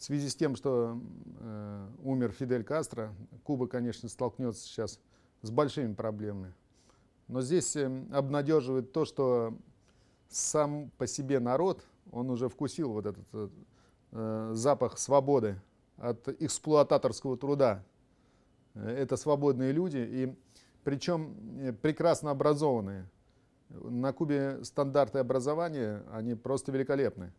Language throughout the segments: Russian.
В связи с тем, что э, умер Фидель Кастро, Куба, конечно, столкнется сейчас с большими проблемами. Но здесь э, обнадеживает то, что сам по себе народ, он уже вкусил вот этот э, э запах свободы от эксплуататорского труда. Э, это свободные люди, и причем э, прекрасно образованные. На Кубе стандарты образования, они просто великолепны.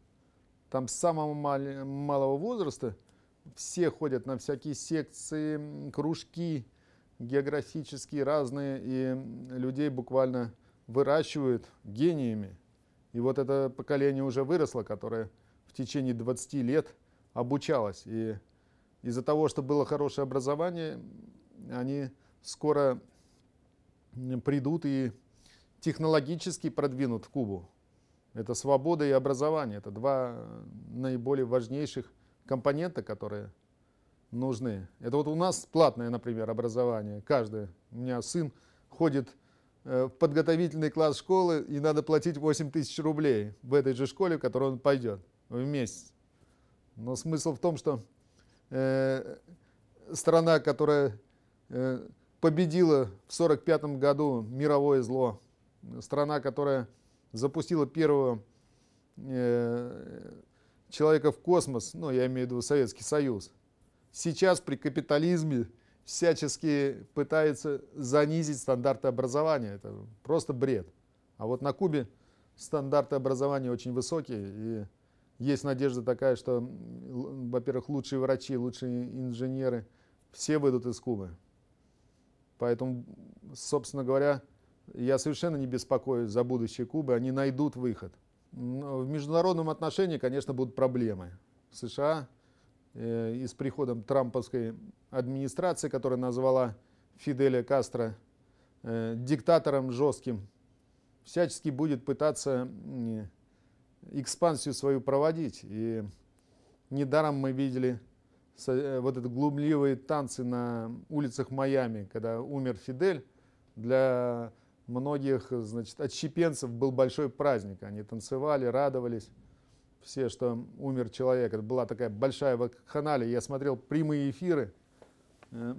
Там с самого малого возраста все ходят на всякие секции, кружки географические разные, и людей буквально выращивают гениями. И вот это поколение уже выросло, которое в течение 20 лет обучалось. И из-за того, что было хорошее образование, они скоро придут и технологически продвинут Кубу. Это свобода и образование. Это два наиболее важнейших компонента, которые нужны. Это вот у нас платное, например, образование. Каждый. У меня сын ходит э, в подготовительный класс школы, и надо платить 8 тысяч рублей в этой же школе, в которую он пойдет в месяц. Но смысл в том, что э, страна, которая э, победила в 1945 году мировое зло, страна, которая запустила первого э, человека в космос, ну, я имею в виду Советский Союз, сейчас при капитализме всячески пытается занизить стандарты образования. Это просто бред. А вот на Кубе стандарты образования очень высокие, и есть надежда такая, что, во-первых, лучшие врачи, лучшие инженеры, все выйдут из Кубы. Поэтому, собственно говоря, я совершенно не беспокоюсь за будущее Кубы, они найдут выход. Но в международном отношении, конечно, будут проблемы. В США э, и с приходом трамповской администрации, которая назвала Фиделя Кастро э, диктатором жестким, всячески будет пытаться э, экспансию свою проводить. И недаром мы видели э, вот эти глумливые танцы на улицах Майами, когда умер Фидель, для многих, значит, отщепенцев был большой праздник. Они танцевали, радовались. Все, что умер человек. Это была такая большая вакханалия. Я смотрел прямые эфиры. Э,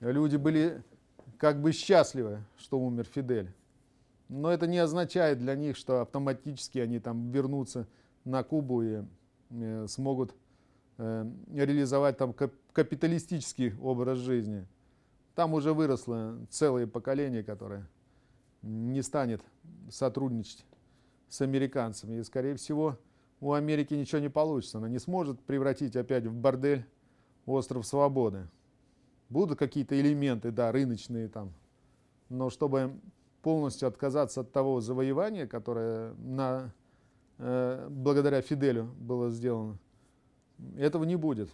люди были как бы счастливы, что умер Фидель. Но это не означает для них, что автоматически они там вернутся на Кубу и э, смогут э, реализовать там капиталистический образ жизни. Там уже выросло целое поколение, которое не станет сотрудничать с американцами. И, скорее всего, у Америки ничего не получится. Она не сможет превратить опять в бордель остров свободы. Будут какие-то элементы, да, рыночные там. Но чтобы полностью отказаться от того завоевания, которое на, э, благодаря Фиделю было сделано, этого не будет.